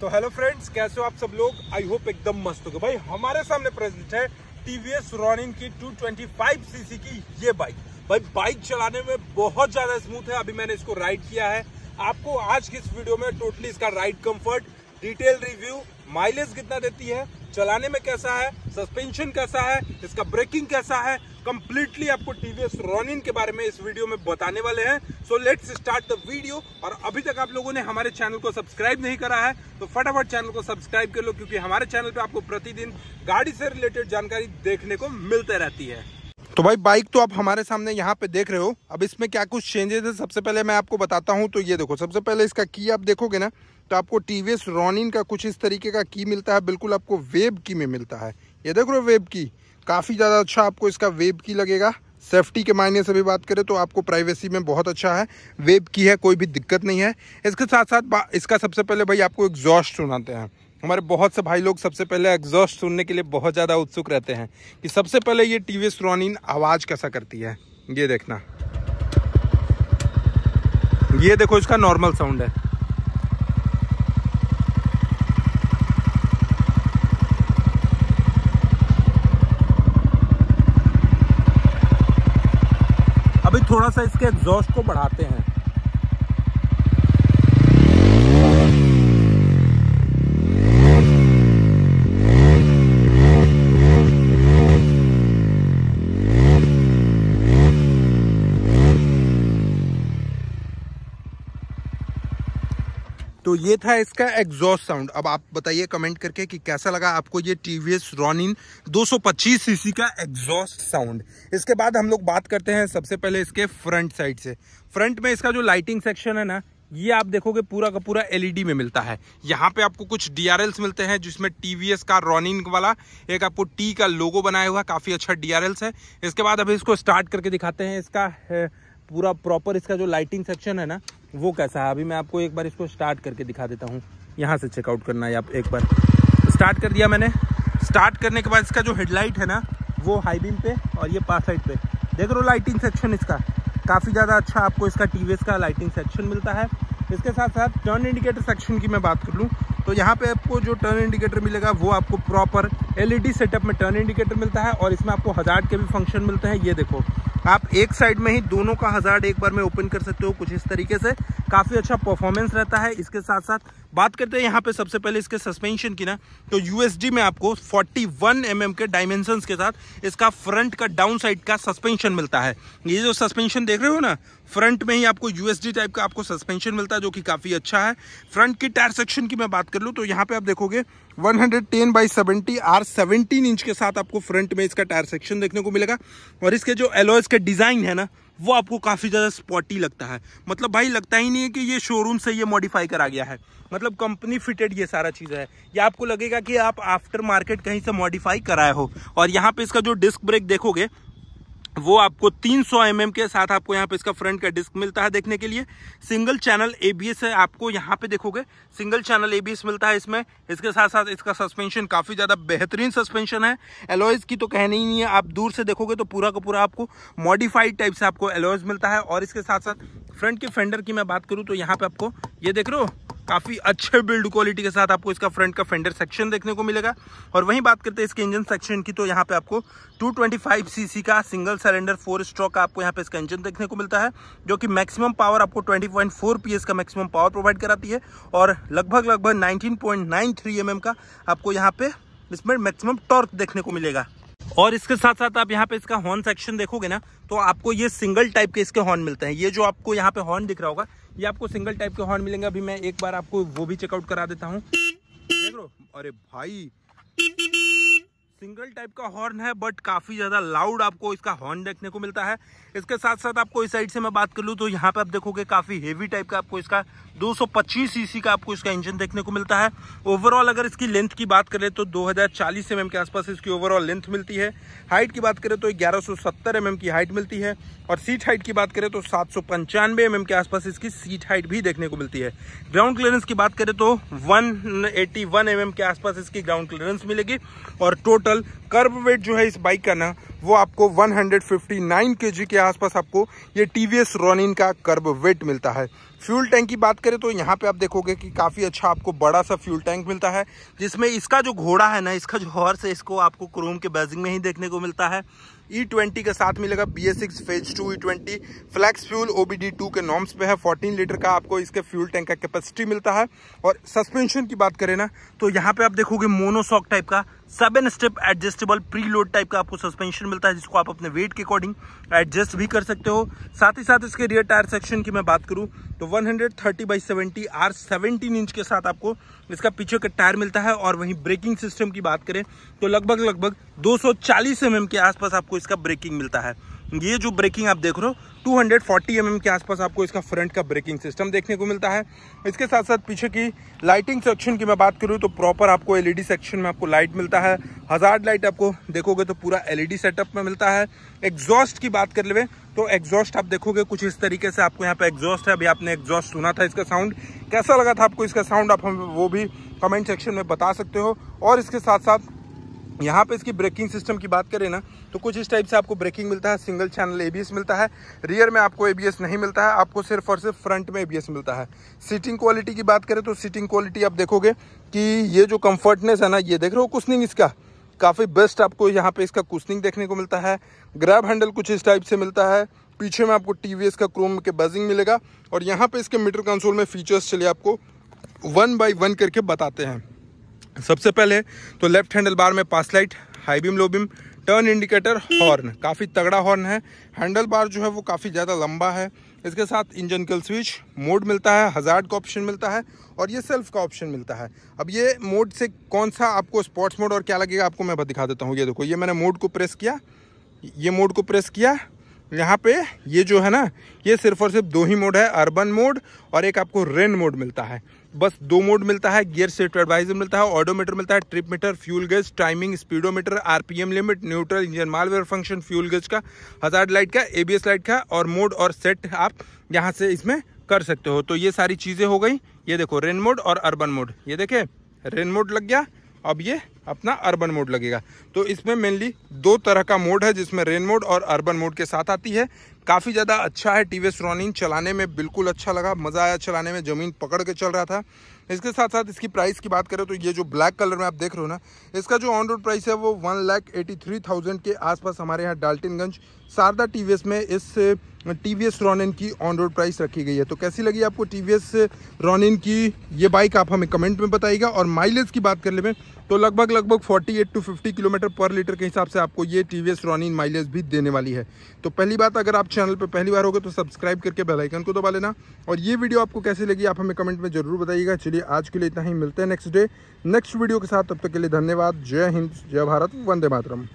तो hello friends कैसे हो आप सब लोग आई होप एकदम मस्त हो भाई हमारे सामने प्रेजेंट है टीवीएस रॉनिन की 225 सीसी की ये बाइक भाई बाइक चलाने में बहुत ज्यादा स्मूथ है अभी मैंने इसको राइड किया है आपको आज की इस वीडियो में टोटली इसका ride comfort detail review mileage कितना देती है चलाने में कैसा है सस्पेंशन कैसा है इसका ब्रेकिंग कैसा है कंप्लीटली आपको टीवीएस रोनिन के बारे में इस वीडियो में बताने वाले हैं so let's start the video और अभी तक आप लोगों ने हमारे चैनल को सब्सक्राइब नहीं करा है तो फटाफट चैनल को सब्सक्राइब कर लो क्योंकि हमारे चैनल पर आपको प्रतिदिन गाड़ी से रिलेटेड जानकारी देखने को मिलते रहती है तो भाई बाइक तो आप हमारे सामने यहाँ पे देख रहे हो अब इसमें क्या कुछ चेंजेस है सबसे पहले मैं आपको बताता हूँ तो ये देखो सबसे पहले इसका की आप देखोगे ना तो आपको टी वी रॉनिन का कुछ इस तरीके का की मिलता है बिल्कुल आपको वेब की में मिलता है ये देख रहे हो वेब की काफ़ी ज़्यादा अच्छा आपको इसका वेब की लगेगा सेफ्टी के मायने से भी बात करें तो आपको प्राइवेसी में बहुत अच्छा है वेब की है कोई भी दिक्कत नहीं है इसके साथ साथ इसका सबसे पहले भाई आपको एग्जॉस्ट सुनाते हैं हमारे बहुत से भाई लोग सबसे पहले एग्जॉस्ट सुनने के लिए बहुत ज़्यादा उत्सुक रहते हैं कि सबसे पहले ये टी वी रोनिन आवाज़ कैसा करती है ये देखना ये देखो इसका नॉर्मल साउंड है थोड़ा सा इसके एग्जॉस्ट को बढ़ाते हैं तो ये था इसका एग्जॉस्ट साउंड अब आप बताइए कमेंट करके कि कैसा लगा आपको ये टी वी एस रॉनिन दो सीसी का एग्जॉस्ट साउंड इसके बाद हम लोग बात करते हैं सबसे पहले इसके फ्रंट साइड से फ्रंट में इसका जो लाइटिंग सेक्शन है ना ये आप देखोगे पूरा का पूरा एलईडी e में मिलता है यहाँ पे आपको कुछ डीआरएल्स मिलते हैं जिसमें टीवीएस का रॉनिन वाला एक आपको टी का लोगो बनाया हुआ काफ़ी अच्छा डीआरएल्स है इसके बाद अभी इसको स्टार्ट करके दिखाते हैं इसका है, पूरा प्रॉपर इसका जो लाइटिंग सेक्शन है ना वो कैसा है अभी मैं आपको एक बार इसको स्टार्ट करके दिखा देता हूँ यहाँ से चेकआउट करना है आप एक बार स्टार्ट कर दिया मैंने स्टार्ट करने के बाद इसका जो हेडलाइट है ना वो हाई बीम पे और ये पास साइड पे देख रहे हो लाइटिंग सेक्शन इसका काफ़ी ज़्यादा अच्छा आपको इसका टी का लाइटिंग सेक्शन मिलता है इसके साथ साथ टर्न इंडिकेटर सेक्शन की मैं बात कर लूँ तो यहाँ पे आपको जो टर्न इंडिकेटर मिलेगा वो आपको प्रॉपर एलईडी सेटअप में टर्न इंडिकेटर मिलता है और इसमें आपको हज़ार के भी फंक्शन मिलते हैं ये देखो आप एक साइड में ही दोनों का हजार एक बार में ओपन कर सकते हो कुछ इस तरीके से काफ़ी अच्छा परफॉर्मेंस रहता है इसके साथ साथ बात करते हैं यहाँ पे सबसे पहले इसके सस्पेंशन की ना तो यूएसडी में आपको 41 mm के डायमेंशन के साथ इसका फ्रंट का डाउन साइड का सस्पेंशन मिलता है ये जो सस्पेंशन देख रहे हो ना फ्रंट में ही आपको यूएसडी टाइप का आपको सस्पेंशन मिलता है जो कि काफ़ी अच्छा है फ्रंट की टायर सेक्शन की मैं बात कर लूँ तो यहाँ पे आप देखोगे 110 hundred ten by seventy R seventeen inch के साथ आपको फ्रंट में इसका टायर सेक्शन देखने को मिलेगा और इसके जो एलोएस के डिज़ाइन है ना वो आपको काफ़ी ज़्यादा स्पॉटी लगता है मतलब भाई लगता ही नहीं है कि ये शोरूम से ये मॉडिफाई करा गया है मतलब कंपनी फिटेड ये सारा चीज़ है ये आपको लगेगा कि आप आफ्टर मार्केट कहीं से मॉडिफाई कराए हो और यहाँ पे इसका जो डिस्क ब्रेक देखोगे वो आपको 300 सौ mm के साथ आपको यहाँ पे इसका फ्रंट का डिस्क मिलता है देखने के लिए सिंगल चैनल एबीएस है आपको यहाँ पे देखोगे सिंगल चैनल एबीएस मिलता है इसमें इसके साथ साथ इसका सस्पेंशन काफ़ी ज़्यादा बेहतरीन सस्पेंशन है एलॉयज़ की तो कहने ही नहीं है आप दूर से देखोगे तो पूरा का पूरा आपको मॉडिफाइड टाइप से आपको एलॉयज़ मिलता है और इसके साथ साथ फ्रंट के फेंडर की मैं बात करूँ तो यहाँ पर आपको ये देख रहे हो काफ़ी अच्छे बिल्ड क्वालिटी के साथ आपको इसका फ्रंट का फेंडर सेक्शन देखने को मिलेगा और वहीं बात करते हैं इसके इंजन सेक्शन की तो यहाँ पे आपको 225 सीसी का सिंगल सिलेंडर फोर स्ट्रोक का आपको यहाँ पे इसका इंजन देखने को मिलता है जो कि मैक्सिमम पावर आपको 20.4 पॉइंट का मैक्सिमम पावर प्रोवाइड कराती है और लगभग लगभग 19.93 एमएम का आपको यहाँ पे इसमें मैक्सिमम टॉर्क देखने को मिलेगा और इसके साथ साथ आप यहाँ पे इसका हॉर्न सेक्शन देखोगे ना तो आपको ये सिंगल टाइप के इसके हॉर्न मिलते हैं ये जो आपको यहाँ पे हॉर्न दिख रहा होगा ये आपको सिंगल टाइप के हॉर्न मिलेंगे अभी मैं एक बार आपको वो भी चेकआउट करा देता हूँ देख लो अरे भाई सिंगल टाइप का हॉर्न है बट काफ़ी ज़्यादा लाउड आपको इसका हॉर्न देखने को मिलता है इसके साथ साथ आपको इस साइड से मैं बात कर लूँ तो यहाँ पे आप देखोगे काफ़ी हेवी टाइप का आपको इसका 225 सीसी का आपको इसका इंजन देखने को मिलता है ओवरऑल अगर इसकी लेंथ की बात करें तो 2040 हज़ार mm के आसपास इसकी ओवरऑल लेंथ मिलती है हाइट की बात करें तो ग्यारह सौ mm की हाइट मिलती है और सीट हाइट की बात करें तो सात सौ mm के आसपास इसकी सीट हाइट भी देखने को मिलती है ग्राउंड क्लियरेंस की बात करें तो वन एटी mm के आसपास इसकी ग्राउंड क्लियरेंस मिलेगी और टोटल टोटल कर्ब वेट जो है इस बाइक का ना वो आपको 159 केजी के आसपास आपको ये टी वी रोनिन का कर्ब वेट मिलता है फ्यूल टैंक की बात करें तो यहाँ पे आप देखोगे कि काफ़ी अच्छा आपको बड़ा सा फ्यूल टैंक मिलता है जिसमें इसका जो घोड़ा है ना इसका जो हॉर्स है इसको आपको क्रोम के बैजिंग में ही देखने को मिलता है ई e ट्वेंटी के साथ मिलेगा B S six phase two E twenty flex fuel O B D two के नॉर्म्स पे है फोर्टीन लीटर का आपको इसके फ्यूल टैंक का कैपेसिटी मिलता है और सस्पेंशन की बात करें ना तो यहाँ पे आप देखोगे मोनोसॉक टाइप का seven step adjustable preload type का आपको सस्पेंशन मिलता है जिसको आप अपने वेट के अकॉर्डिंग एडजस्ट भी कर सकते हो साथ ही साथ इसके रियर टायर सेक्शन की मैं बात करूं तो 130 hundred thirty by seventy R seventeen inch के साथ आपको इसका पीछे का टायर मिलता है और वहीं ब्रेकिंग सिस्टम की बात करें तो लगभग लगभग दो सौ mm के आसपास आपको इसका ब्रेकिंग मिलता है ये जो ब्रेकिंग आप देख रहे हो 240 हंड्रेड mm के आसपास आपको इसका फ्रंट का ब्रेकिंग सिस्टम देखने को मिलता है इसके साथ साथ पीछे की लाइटिंग सेक्शन की मैं बात करूँ तो प्रॉपर आपको एलईडी सेक्शन में आपको लाइट मिलता है हज़ार लाइट आपको देखोगे तो पूरा एलईडी सेटअप में मिलता है एग्जॉस्ट की बात कर ले तो एग्जॉस्ट आप देखोगे कुछ इस तरीके से आपको यहाँ पे एग्जॉस्ट है अभी आपने एग्जॉस्ट सुना था इसका साउंड कैसा लगा था आपको इसका साउंड आप हम वो भी कमेंट सेक्शन में बता सकते हो और इसके साथ साथ यहाँ पे इसकी ब्रेकिंग सिस्टम की बात करें ना तो कुछ इस टाइप से आपको ब्रेकिंग मिलता है सिंगल चैनल एबीएस मिलता है रियर में आपको एबीएस नहीं मिलता है आपको सिर्फ और सिर्फ फ्रंट में एबीएस मिलता है सीटिंग क्वालिटी की बात करें तो सीटिंग क्वालिटी आप देखोगे कि ये जो कम्फर्टनेस है ना ये देख रहे हो कुशनिंग इसका काफ़ी बेस्ट आपको यहाँ पर इसका कुशनिंग देखने को मिलता है ग्रैब हैंडल कुछ इस टाइप से मिलता है पीछे में आपको टी का क्रोम के बजिंग मिलेगा और यहाँ पर इसके मीटर कंसोल में फीचर्स चलिए आपको वन बाई वन करके बताते हैं सबसे पहले तो लेफ्ट हैंडल बार में pass light high beam low beam turn indicator horn काफ़ी तगड़ा हॉर्न है हैंडल बार जो है वो काफ़ी ज़्यादा लंबा है इसके साथ इंजन कल स्विच मोड मिलता है हजार्ड का ऑप्शन मिलता है और ये सेल्फ का ऑप्शन मिलता है अब ये मोड से कौन सा आपको स्पोर्ट्स मोड और क्या लगेगा आपको मैं दिखा देता हूँ ये देखो ये मैंने मोड को प्रेस किया ये मोड को प्रेस किया यहाँ पे ये जो है ना ये सिर्फ और सिर्फ दो ही मोड है अर्बन मोड और एक आपको रेन मोड मिलता है बस दो मोड मिलता है गियर सेट एडवाइजर मिलता है ऑडोमीटर मिलता है trip meter fuel gauge timing speedometer RPM limit neutral engine malfunction fuel gauge का हजार लाइट का एबीएस लाइट का और मोड और सेट आप यहाँ से इसमें कर सकते हो तो ये सारी चीज़ें हो गई ये देखो रेन मोड और अर्बन मोड ये देखे रेन मोड लग गया अब ये अपना अर्बन मोड लगेगा तो इसमें मेनली दो तरह का मोड है जिसमें रेन मोड और अर्बन मोड के साथ आती है काफ़ी ज़्यादा अच्छा है टी वी चलाने में बिल्कुल अच्छा लगा मज़ा आया चलाने में ज़मीन पकड़ के चल रहा था इसके साथ साथ इसकी प्राइस की बात करें तो ये जो ब्लैक कलर में आप देख रहे हो ना इसका जो ऑन रोड प्राइस है वो one lakh eighty three thousand के आसपास हमारे यहाँ डाल्टनगंज शारदा टी में इस टी वी एस की ऑन रोड प्राइस रखी गई है तो कैसी लगी आपको टी वी एस की ये बाइक आप हमें कमेंट में बताइएगा और माइलेज की बात कर ले तो लगभग लगभग 48 टू 50 किलोमीटर पर लीटर के हिसाब से आपको ये टी वी एस माइलेज भी देने वाली है तो पहली बात अगर आप चैनल पर पहली बार होगे तो सब्सक्राइब करके बेलाइकन को दबा लेना और ये वीडियो आपको कैसे लगी आप हमें कमेंट में जरूर बताइएगा चलिए आज के लिए इतना ही मिलते हैं नेक्स्ट डे नेक्स्ट वीडियो के साथ तब तक के लिए धन्यवाद जय हिंद जय भारत वंदे मातरम